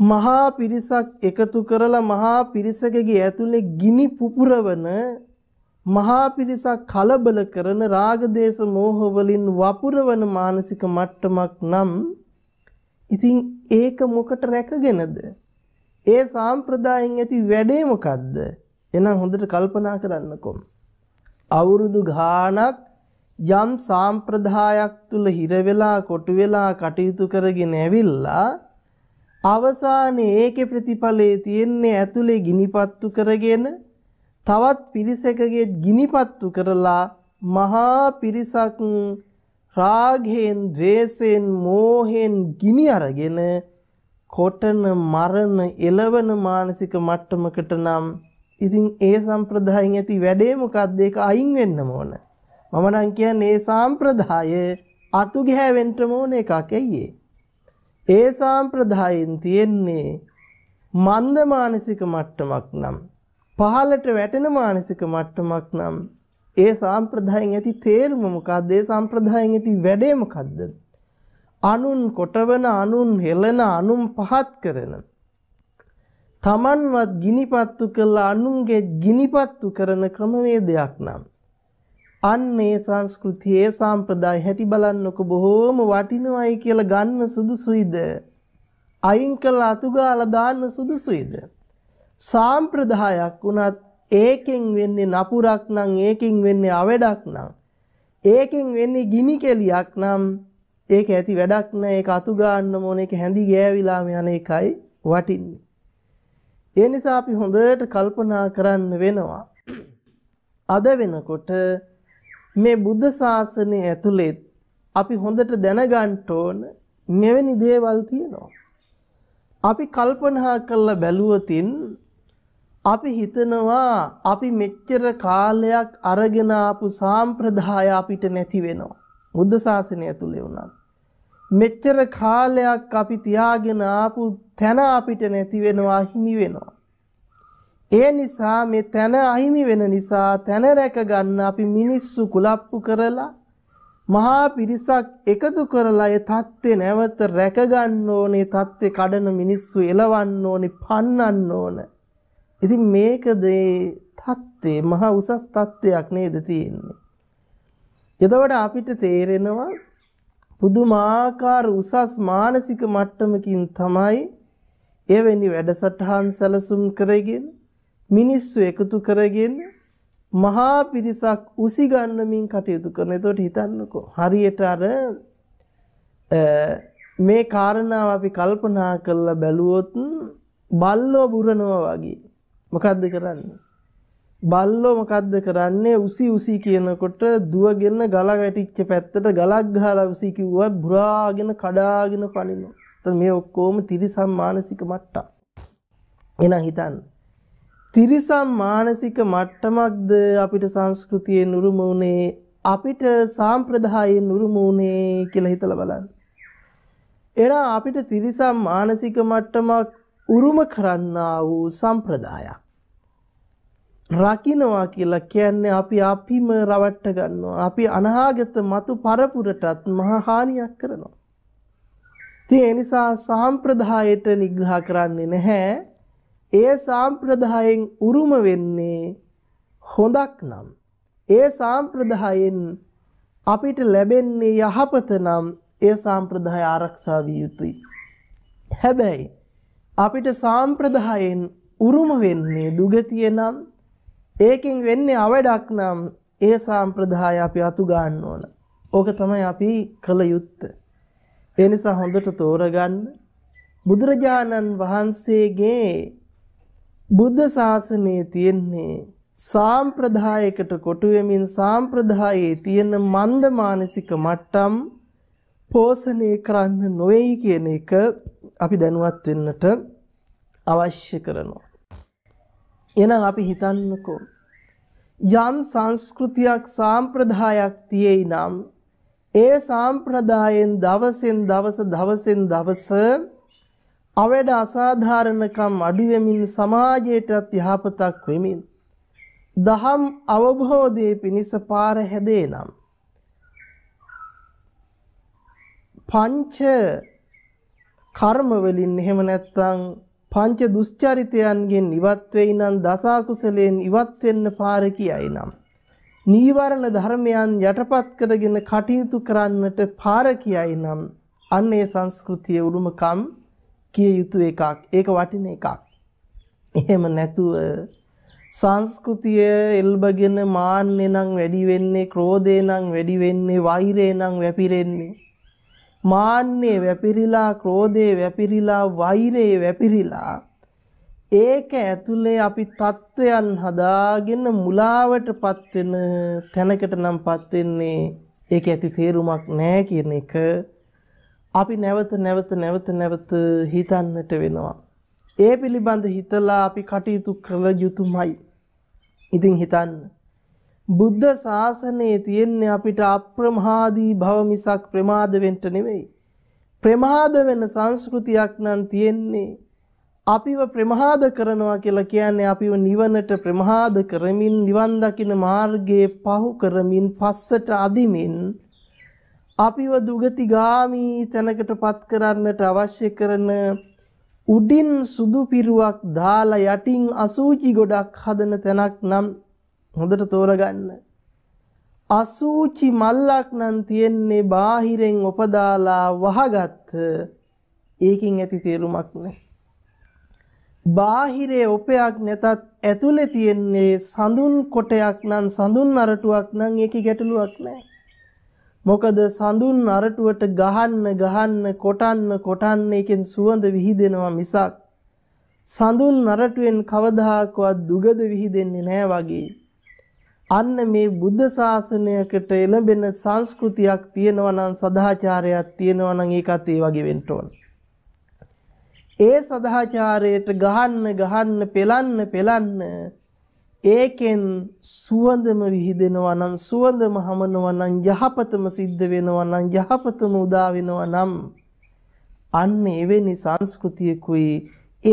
මහා පිරිසක් එකතු කරලා මහා පිරිසකගේ ඇතුලේ ගිනි පුපුරවන මහා පිරිසක් කලබල කරන රාග දේශ මෝහ වලින් වපුරවන මානසික මට්ටමක් නම් ඉතින් ඒක මොකට රැකගෙනද ඒ සාම්ප්‍රදායෙන් ඇති වැඩේ මොකද්ද එහෙනම් හොඳට කල්පනා කරන්නකෝ අවුරුදු ගාණක් යම් සාම්ප්‍රදායක් තුල හිර වෙලා කොටු වෙලා කටයුතු කරගෙන ඇවිල්ලා අවසානයේ ඒකේ ප්‍රතිඵලයේ තියෙන්නේ ඇතුලේ ගිනිපත්තු කරගෙන තවත් පිරිසකගේ ගිනිපත්තු කරලා මහා පිරිසක් රාගයෙන් ద్వේසයෙන් මෝහයෙන් ගිනි අරගෙන කොටන මරණ එළවන මානසික මට්ටමකට නම් ඉතින් ඒ සම්ප්‍රදායෙන් ඇති වැඩේ මොකද්ද ඒක අයින් වෙන්න ඕන මම නම් කියන්නේ ඒ සම්ප්‍රදාය අතු ගෑවෙන්න ඕන එකක් ඇයි ඒ ඒ සාම්ප්‍රදායෙන් තියෙන්නේ මන්ද මානසික මට්ටමක් නම් පහළට වැටෙන මානසික මට්ටමක් නම් ඒ සාම්ප්‍රදායෙන් ඇති තේරුම මොකක්ද? ඒ සාම්ප්‍රදායෙන් ඇති වැඩේ මොකක්ද? අනුන් කොටවන, අනුන් හෙළන, අනුන් පහත් කරන. Tamanවත් ගිනිපත්තු කළ අනුන්ගේ ගිනිපත්තු කරන ක්‍රමවේදයක් නම් අන්න ඒ සංස්කෘතියේ සාම්ප්‍රදාය හැටි බලන්නකො බොහොම වටිනවයි කියලා ගන්න සුදුසුයිද? අයින් කළා අතුගාලා දාන්න සුදුසුයිද? සාම්ප්‍රදායක් වුණත් ඒකෙන් වෙන්නේ නපුරක් නම් ඒකෙන් වෙන්නේ අවඩක් නම් ඒකෙන් වෙන්නේ ගිනි කෙලියක් නම් ඒක ඇති වැඩක් නෑ ඒක අතු ගන්න ඕන ඒක හැඳි ගෑවිලාම යන එකයි වටින්නේ. ඒ නිසා අපි හොඳට කල්පනා කරන්න වෙනවා. අද වෙනකොට මේ බුද්ධ ශාසනය ඇතුළේ අපි හොඳට දැනගන්න ඕන මෙවැනි දේවල් තියෙනවා. අපි කල්පනා කරලා බැලුවොතින් අපි හිතනවා අපි මෙච්චර කාලයක් අරගෙන ආපු සාම්ප්‍රදාය අපිට නැති වෙනවා. බුද්ධ ශාසනය ඇතුලේ වුණා. මෙච්චර කාලයක් අපි තියාගෙන ආපු තැන අපිට නැති වෙනවා, හිමි වෙනවා. ඒ නිසා මේ තන අහිමි වෙන නිසා තන රැක ගන්න අපි මිනිස්සු කුලප්පු කරලා මහා පිරිසක් එකතු කරලා ඒ தත්ත්වේ නැවත රැක ගන්න ඕනේ தත්ත්වේ කඩන මිනිස්සු එලවන්න ඕනේ පන්නන්න ඕන. ඉතින් මේකද ඒ தත්ත්වේ මහා උසස් தත්ත්වයක් නේද තියෙන්නේ. එතකොට අපිට තේරෙනවා පුදුමාකාර උසස් මානසික මට්ටමකින් තමයි එවැනි වැඩසටහන් සැලසුම් කරගෙන මිනිස්සු එකතු කරගෙන මහා පිරිසක් උසිගන්නමින් කටයුතු කරන. එතකොට හිතන්නකෝ හරියට අර මේ කාරණාව අපි කල්පනා කරලා බැලුවොත් බල්ලෝ බුරනවා වගේ. මොකද්ද කරන්නේ? බල්ලෝ මොකද්ද කරන්නේ? උසි උසි කියනකොට දුවගෙන ගල වැටිච්ච පැත්තට ගලක් ගහලා උසි කිව්වා බුරාගෙන කඩාගෙන පනිනවා. එතන මේ ඔක්කොම තිරිසම් මානසික මට්ටම්. එහෙනම් හිතන්න තිරිසම් මානසික මට්ටමක්ද අපිට සංස්කෘතියෙන් උරුම වුණේ අපිට සාම්ප්‍රදායෙන් උරුම වුණේ කියලා හිතලා බලන්න. එහෙනම් අපිට තිරිසම් මානසික මට්ටමක් උරුම කරන්නා වූ සම්ප්‍රදායක්. රකින්නවා කියලා කියන්නේ අපි අපිම රවට්ට ගන්නවා. අපි අනාගත මතු පරපුරටත් මහා හානියක් කරනවා. ඉතින් ඒ නිසා සාම්ප්‍රදායට නිග්‍රහ කරන්නේ නැහැ. ඒ සාම්ප්‍රදායෙන් උරුම වෙන්නේ හොඳක් නම් ඒ සාම්ප්‍රදායෙන් අපිට ලැබෙන්නේ යහපත නම් ඒ සාම්ප්‍රදාය ආරක්ෂා විය යුතුයි. හැබැයි අපිට සාම්ප්‍රදායෙන් උරුම වෙන්නේ දුගතිය නම් ඒකෙන් වෙන්නේ අවඩක් නම් ඒ සාම්ප්‍රදාය අපි අතු ගන්න ඕන. ඕක තමයි අපි කළ යුත්තේ. ඒ නිසා හොඳට තෝරගන්න බුදුරජාණන් වහන්සේගේ බුද්ධ ශාසනයේ තියෙන්නේ සාම්ප්‍රදායකට කොටු වෙමින් සාම්ප්‍රදායේ තියෙන මන්ද මානසික මට්ටම් පෝෂණය කරන්න නොවේයි කියන එක අපි දැනුවත් වෙන්නට අවශ්‍ය කරනවා. එහෙනම් අපි හිතන්නකෝ යම් සංස්කෘතියක් සාම්ප්‍රදායක් තියෙයි නම් ඒ සාම්ප්‍රදායෙන් දවසෙන් දවස දවසෙන් දවස අවඩ අසාධාරණකම් අඩුවෙමින් සමාජයටත් යහපතක් වෙමින් දහම් අවබෝධයේ පිණිස පාර හැදේ නම් පංච කර්මවලින් එහෙම නැත්තං පංච දුෂ්චරිතයන්ගෙන් ඉවත් වෙයි නම් දසාකුසලයෙන් ඉවත් වෙන්න පාර කියයි නම් නීවරණ ධර්මයන් යටපත් කරගෙන කටයුතු කරන්නට පාර කියයි නම් අන්න ඒ සංස්කෘතිය උරුමකම් කිය යුතු එකක්. ඒක වටින එකක්. එහෙම නැතුව සංස්කෘතිය එල්බගෙන මාන්නේ නම් වැඩි වෙන්නේ, ක්‍රෝධේ නම් වැඩි වෙන්නේ, වෛරේ නම් වැපිරෙන්නේ. මාන්නේ වැපිරිලා, ක්‍රෝධේ වැපිරිලා, වෛරේ වැපිරිලා ඒක ඇතුලේ අපි தත්වයන් හදාගෙන මුලාවටපත් වෙන තැනකට නම්පත් වෙන්නේ ඒක ඇති තේරුමක් නැහැ කියන එක අපි නැවත නැවත නැවත නැවත හිතන්නට වෙනවා. ඒ පිළිබඳ හිතලා අපි කටයුතු කළ යුතුමයි. ඉතින් හිතන්න. බුද්ධ ශාසනයේ තියෙන්නේ අපිට අප්‍රමාදී භව මිසක් ප්‍රමාද වෙන්න නෙවෙයි. ප්‍රමාද වෙන සංස්කෘතියක් නම් තියෙන්නේ. අපිව ප්‍රමාද කරනවා කියලා කියන්නේ අපිව නිවනට ප්‍රමාද කරමින් නිවන් දකින මාර්ගයේ පහු කරමින් පස්සට අදිමින් අපිව දුගතිගාමී තැනකටපත් කරන්නට අවශ්‍ය කරන උඩින් සුදු පිරුවක් දාලා යටින් අසූචි ගොඩක් හදන තැනක් නම් හොඳට තෝරගන්න. අසූචි මල්ලක් නම් තියෙන්නේ බාහිරෙන් උපදාලා වහගත් ඒකින් ඇති තේරුමක් නෑ. බාහිරේ උපයක් නැතත් ඇතුලේ තියෙන්නේ සඳුන් කොටයක් නම් සඳුන් අරටුවක් නම් ඒකේ ගැටලුවක් නෑ. මොකද සඳුන් නරටුවට ගහන්න ගහන්න කොටන්න කොටන්න එකෙන් සුවඳ විහිදෙනවා මිසක් සඳුන් නරටුවෙන් කවදාකවත් දුගද විහිදෙන්නේ නෑ වගේ අන්න මේ බුද්ධ ශාසනයකට එළඹෙන සංස්කෘතියක් තියෙනවා නම් සදාචාරයක් තියෙනවා නම් ඒකත් ඒ වගේ වෙන්න ඕන. ඒ සදාචාරයට ගහන්න ගහන්න පෙලන්න පෙලන්න ඒකෙන් සුවඳම විහිදෙනවා නම් සුවඳම හමනවා නම් යහපතම සිද්ධ වෙනවා නම් යහපතම උදා වෙනවා නම් අන්න එවැනි සංස්කෘතියකුයි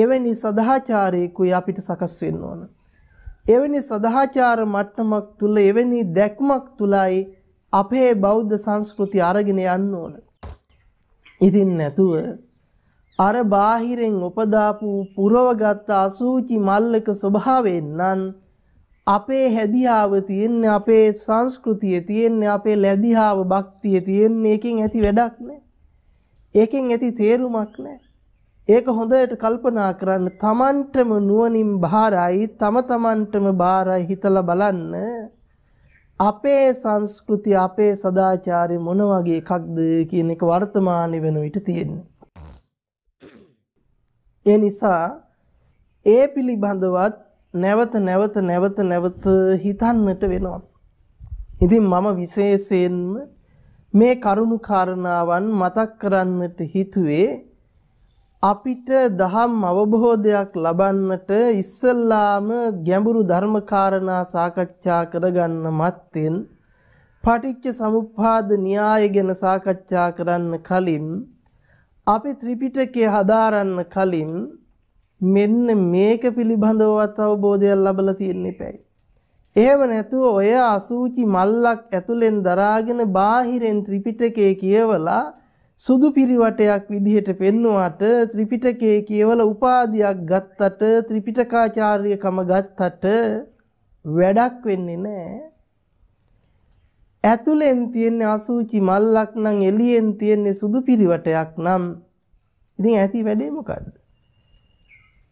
එවැනි සදාචාරයකුයි අපිට සකස් වෙන්න ඕන. එවැනි සදාචාර මට්ටමක් තුල එවැනි දැක්මක් තුලයි අපේ බෞද්ධ සංස්කෘතිය අරගෙන යන්න ඕන. ඉතින් නැතුව අර බාහිරෙන් උපදාපු පුරවගත් අසූචි මල්ලක ස්වභාවයෙන් නම් අපේ හැදියාව තියෙන්නේ අපේ සංස්කෘතිය තියෙන්නේ අපේ ලැබියාව භක්තිය තියෙන්නේ එකෙන් ඇති වැඩක් නෑ. ඒකෙන් ඇති තේරුමක් නෑ. ඒක හොඳට කල්පනා කරන්න තමන්ටම නුවණින් බාරයි තම තමන්ටම බාරයි හිතලා බලන්න අපේ සංස්කෘතිය අපේ සදාචාරය මොන වගේ එකක්ද කියන එක වර්තමානයේ වෙන විට තියෙන්නේ. ඒ නිසා ඒ පිළිබඳවත් නැවත නැවත නැවත නැවත හිතන්නට වෙනවා. ඉතින් මම විශේෂයෙන්ම මේ කරුණු කාරණාවන් මතක් කරන්නට හිතුවේ අපිට දහම් අවබෝධයක් ලබන්නට ඉස්සල්ලාම ගැඹුරු ධර්ම කාරණා සාකච්ඡා කරගන්න මත්තෙන් පටිච්ච සමුප්පාද න්‍යාය ගැන සාකච්ඡා කරන්න කලින් අපි ත්‍රිපිටකය හදාරන්න කලින් මෙන්න මේක පිළිබඳවවත් අවබෝධයක් ලබලා තියෙන්න එපැයි. එහෙම නැතුව ඔය අසූචි මල්ලක් ඇතුලෙන් දරාගෙන බාහිරෙන් ත්‍රිපිටකයේ කියවලා සුදු පිරිවටයක් විදිහට පෙන්වුවාට ත්‍රිපිටකයේ කියවලා උපාධියක් ගත්තට ත්‍රිපිටකාචාර්යකම ගත්තට වැඩක් වෙන්නේ නැහැ. ඇතුලෙන් තියෙන අසූචි මල්ලක් නම් එළියෙන් තියෙන සුදු පිරිවටයක් නම් ඉතින් ඇති වැඩේ මොකද්ද?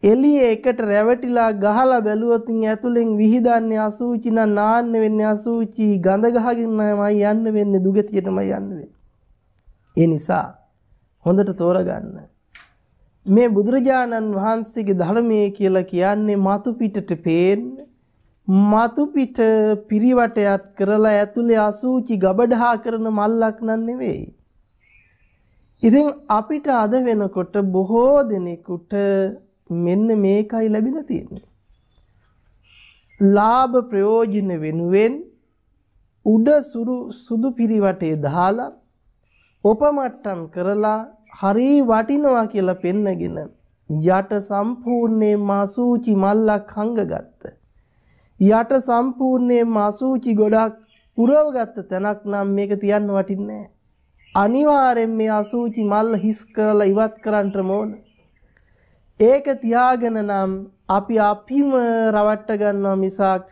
එළියේ එකට රැවටිලා ගහලා බැලුවොතින් ඇතුලෙන් විහිදන්නේ අසූචි නම් නාන්න වෙන්නේ අසූචි ගඳ ගහගෙනමයි යන්න වෙන්නේ දුගතියටමයි යන්න වෙන්නේ. ඒ නිසා හොඳට තෝරගන්න. මේ බුදුරජාණන් වහන්සේගේ ධර්මයේ කියලා කියන්නේ මතු පිටට පේන්න මතු පිට පිරිවටයක් කරලා ඇතුලේ අසූචි ගබඩා කරන මල්ලක් නන් නෙවෙයි. ඉතින් අපිට අද වෙනකොට බොහෝ දෙනෙකුට මෙන්න මේකයි ලැබිලා තියෙන්නේ. ලාභ ප්‍රයෝජන වෙනුවෙන් උඩ සුරු සුදු පිරිවටේ දාලා උපමට්ටම් කරලා හරි වටිනවා කියලා පෙන්නගෙන යට සම්පූර්ණයෙන් මාසූචි මල්ලක් හංගගත්ත. යට සම්පූර්ණයෙන් මාසූචි ගොඩක් පුරවගත්ත තැනක් නම් මේක තියන්න වටින්නේ නැහැ. අනිවාර්යෙන් මේ අසූචි මල්ල හිස් කරලා ඉවත් කරන්නට ඕනේ. ඒක තියාගෙන නම් අපි අපිම රවට්ට ගන්නවා මිසක්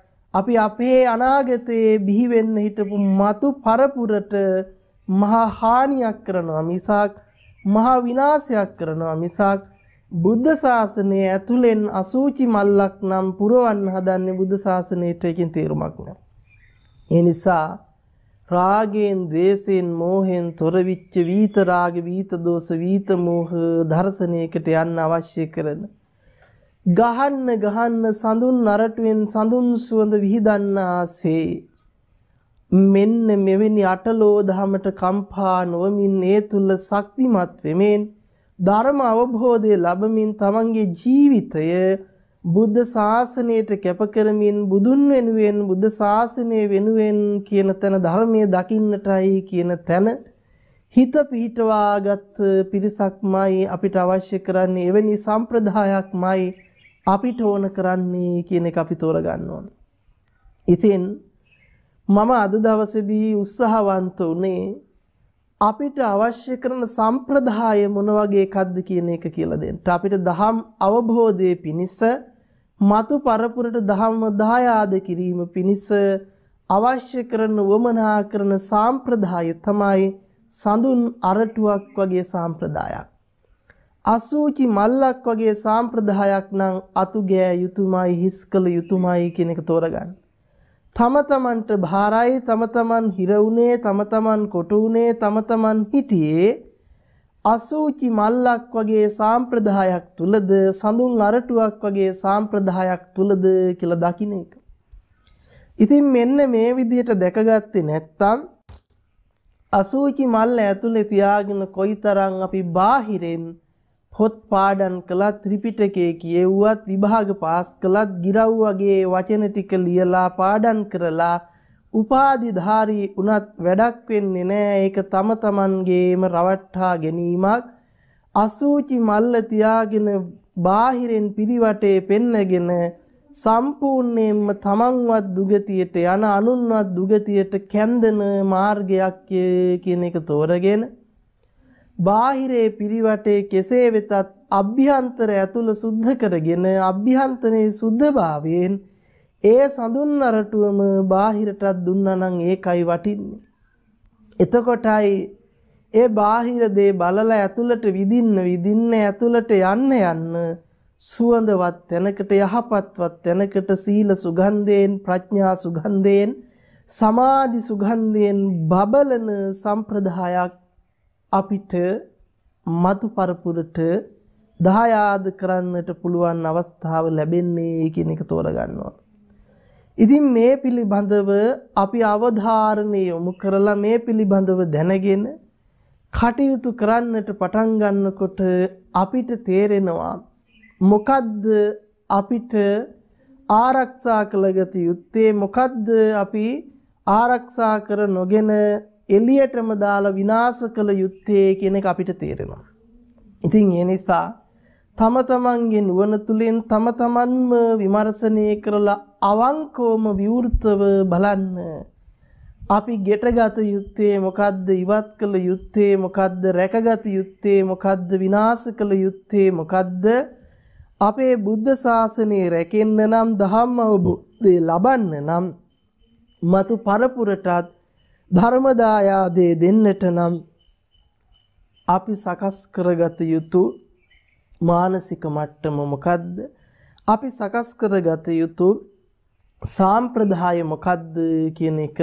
අපි අපේ අනාගතයේ බිහි වෙන්න හිටපු මතු පරපුරට මහා හානියක් කරනවා මිසක් මහා විනාශයක් කරනවා මිසක් බුද්ධ ශාසනය ඇතුළෙන් අසූචි මල්ලක් නම් පුරවන්න හදන්නේ බුද්ධ ශාසනයට එකකින් තේරුමක් නැහැ. ඒ නිසා රාගයෙන් ద్వේෂයෙන් මෝහයෙන් තොර විච්ච වීත රාග වීත දෝෂ වීත මෝහ දර්ශනයකට යන්න අවශ්‍ය කරන ගහන්න ගහන්න සඳුන් නරටුවෙන් සඳුන් සුවඳ විහිදන්න ආසේ මෙන්න මෙවැනි අටලෝ දහමට කම්පා නොවමින් ඒ තුල ශක්තිමත් වෙමින් ධර්ම අවබෝධය ලැබමින් තමන්ගේ ජීවිතය බුද්ධ ශාසනයට කැප කරමින් බුදුන් වෙනුවෙන් බුද්ධ ශාසනය වෙනුවෙන් කියන තැන ධර්මයේ දකින්නටයි කියන තැන හිත පිහිටවාගත් පිරිසක්මයි අපිට අවශ්‍ය කරන්නේ එවැනි සම්ප්‍රදායක්මයි අපිට ඕන කරන්නේ කියන එක අපි තෝරගන්න ඕන. ඉතින් මම අද දවසේදී උත්සාහවන්ත උනේ අපිට අවශ්‍ය කරන සම්ප්‍රදාය මොන වගේ එකක්ද කියන එක කියලා දෙන්න. අපිට දහම් අවබෝධයේ පිණිස මතු පරපුරට දහම්ව දායාද කිරීම පිණිස අවශ්‍ය කරන වමනා කරන සම්ප්‍රදාය තමයි සඳුන් අරටුවක් වගේ සම්ප්‍රදායක්. අසූචි මල්ලක් වගේ සම්ප්‍රදායක් නම් අතු ගෑ යුතුයමයි හිස් කළ යුතුයමයි කියන එක තෝරගන්න. තම තමන්ට භාරයි තම තමන් හිර වුණේ තම තමන් කොට වුණේ තම තමන් හිටියේ අසූචි මල්ලක් වගේ සාම්ප්‍රදායක් තුලද සඳුන් අරටුවක් වගේ සාම්ප්‍රදායක් තුලද කියලා දකින්න එක. ඉතින් මෙන්න මේ විදිහට දැකගත්තේ නැත්තම් අසූචි මල්ල ඇතුලේ තියාගෙන කොයිතරම් අපි බාහිරෙන් හොත් පාඩන් කළත් ත්‍රිපිටකයේ කියෙව්වත් විභාග පාස් කළත් ගිරව් වගේ වචන ටික ලියලා පාඩම් කරලා උපාධිධාරී වුණත් වැඩක් වෙන්නේ නෑ ඒක තම තමන්ගේම රවට්ටා ගැනීමක් අසූචි මල්ල තියාගෙන බාහිරෙන් පිළිවටේ පෙන්නගෙන සම්පූර්ණයෙන්ම තමන්වත් දුගතියට යන අනුන්වත් දුගතියට කැන්දෙන මාර්ගයක් කියන එක තෝරගෙන බාහිරේ පිරිවටේ කෙසේ වෙතත් අභ්‍යන්තර ඇතුළ සුද්ධ කරගෙන අභ්‍යන්තරයේ සුද්ධභාවයෙන් ඒ සඳුන් නරටුවම බාහිරටත් දුන්නනම් ඒකයි වටින්නේ. එතකොටයි ඒ බාහිර දේ බලලා ඇතුළට විදින්න විදින්න ඇතුළට යන්න යන්න සුවඳවත් තැනකට යහපත්වත් තැනකට සීල සුගන්ධයෙන් ප්‍රඥා සුගන්ධයෙන් සමාධි සුගන්ධයෙන් බබලන සම්ප්‍රදායක් අපිට මතු පරපුරට දහයාද කරන්නට පුළුවන් අවස්ථාව ලැබෙන්නේ කියන එක තෝරගන්නවා. ඉතින් මේ පිළිබඳව අපි අවධාරණය යොමු කරලා මේ පිළිබඳව දැනගෙන කටයුතු කරන්නට පටන් ගන්නකොට අපිට තේරෙනවා මොකද්ද අපිට ආරක්ෂා කළගත යුත්තේ මොකද්ද අපි ආරක්ෂා කර නොගෙන එළියටම දාලා විනාශ කළ යුත්තේ කියන එක අපිට තේරෙනවා. ඉතින් ඒ නිසා තම තමන්ගේ නුවණ තුලින් තම තමන්ම විමර්ශනය කරලා අවංකවම විවෘතව බලන්න. අපි ගෙටගත යුත්තේ මොකද්ද? ඉවත් කළ යුත්තේ මොකද්ද? රැකගත යුත්තේ මොකද්ද? විනාශ කළ යුත්තේ මොකද්ද? අපේ බුද්ධ ශාසනය රැකෙන්න නම් ධම්ම අවබෝධය ලබන්න නම් මතු පරපුරටත් ධර්ම දායාදේ දෙන්නට නම් අපි සකස් කරගත යුතු මානසික මට්ටම මොකද්ද? අපි සකස් කරගත යුතු සාම්ප්‍රදාය මොකද්ද කියන එක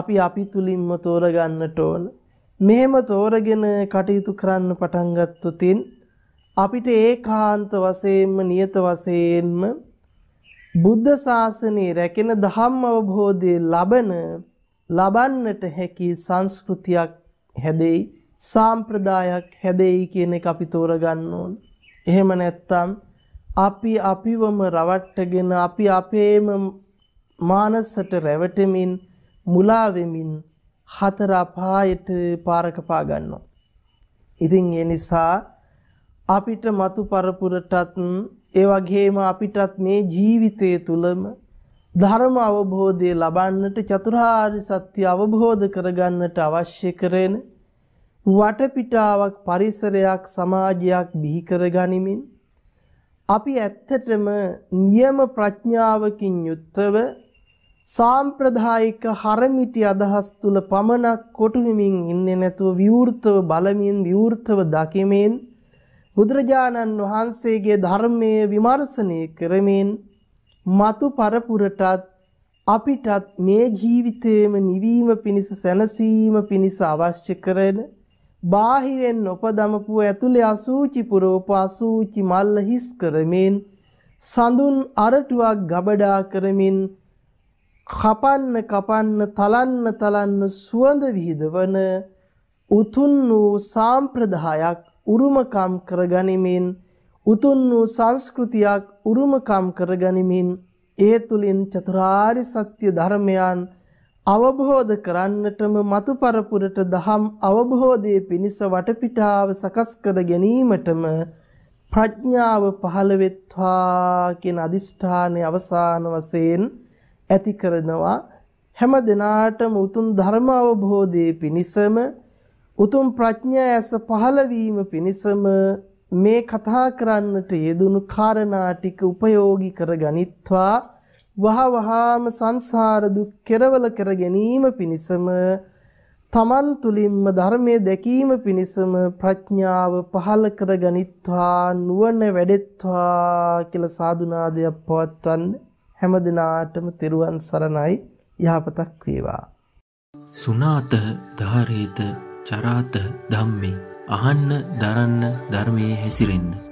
අපි අපි තුලින්ම තෝරගන්නට ඕන. මෙහෙම තෝරගෙන කටයුතු කරන්න පටන් ගත්තොතින් අපිට ඒකාන්ත වශයෙන්ම නියත වශයෙන්ම බුද්ධ ශාසනය රැකෙන ධම්ම අවබෝධය ලබන ලබන්නට හැකි සංස්කෘතියක් හැදෙයි සාම්ප්‍රදායක් හැදෙයි කියන එක අපි තෝරගන්න ඕන. එහෙම නැත්නම් අපි අපිවම රවට්ටගෙන අපි අපේම මානසට රැවටෙමින් මුලා වෙමින් හතර අපායට පාරක පා ගන්නවා. ඉතින් ඒ නිසා අපිට මතු පරපුරටත් ඒ වගේම අපිටත් මේ ජීවිතය තුලම ධර්ම අවබෝධය ලබන්නට චතුරාර්ය සත්‍ය අවබෝධ කරගන්නට අවශ්‍ය කරන වටපිටාවක් පරිසරයක් සමාජයක් බිහි කරගනිමින් අපි ඇත්තටම නියම ප්‍රඥාවකින් යුක්තව සාම්ප්‍රදායික හරමිටි අදහස් තුල පමණක් කොටුමින් ඉන්නේ නැතුව විවෘතව බලමින් විවෘතව දකිමින් බුදුරජාණන් වහන්සේගේ ධර්මයේ විමර්ශනය කරමින් මතු පරපුරටත් අපිටත් මේ ජීවිතයේම නිවීම පිණිස සැනසීම පිණිස අවශ්‍ය කරන බාහිරෙන් නොපදමපු ඇතුලේ අසූචි පුරෝප අසූචි මල්ල හිස් කරමින් සඳුන් අරටුවක් ගබඩා කරමින් කපන්න කපන්න තලන්න තලන්න සුවඳ විහිදවන උතුම් වූ සාම්ප්‍රදායක් උරුමකම් කරගනිමින් උතුම් වූ සංස්කෘතියක් උරුමකම් කරගනිමින් ඒ තුලින් චතුරාරි සත්‍ය ධර්මයන් අවබෝධ කරන්නටම මතු පරපුරට දහම් අවබෝධයේ පිණිස වටපිටාව සකස් කර ගැනීමටම ප්‍රඥාව පහළ වෙත්වා කියන අදිෂ්ඨානයේ අවසාන වශයෙන් ඇති කරනවා හැම දිනාටම උතුම් ධර්ම අවබෝධයේ පිණිසම උතුම් ප්‍රඥා ඇස පහළ වීම පිණිසම මේ කතා කරන්නට යෙදුණු කාරණා ටික ප්‍රයෝගී කරගනිත්වා වහ වහාම සංසාර දුක් කෙරවල කර ගැනීම පිණිසම තමන් තුලින්ම ධර්මයේ දැකීම පිණිසම ප්‍රඥාව පහළ කරගනිත්වා නුවණ වැඩෙත්වා කියලා සාදුනාදයක් පවත්වන්න හැම දිනාටම තෙරුවන් සරණයි යහපතක් වේවා සුනාත ධාරේත චරාත ධම්මේ අහන්න දරන්න ධර්මයේ හැසිරෙන්න්න.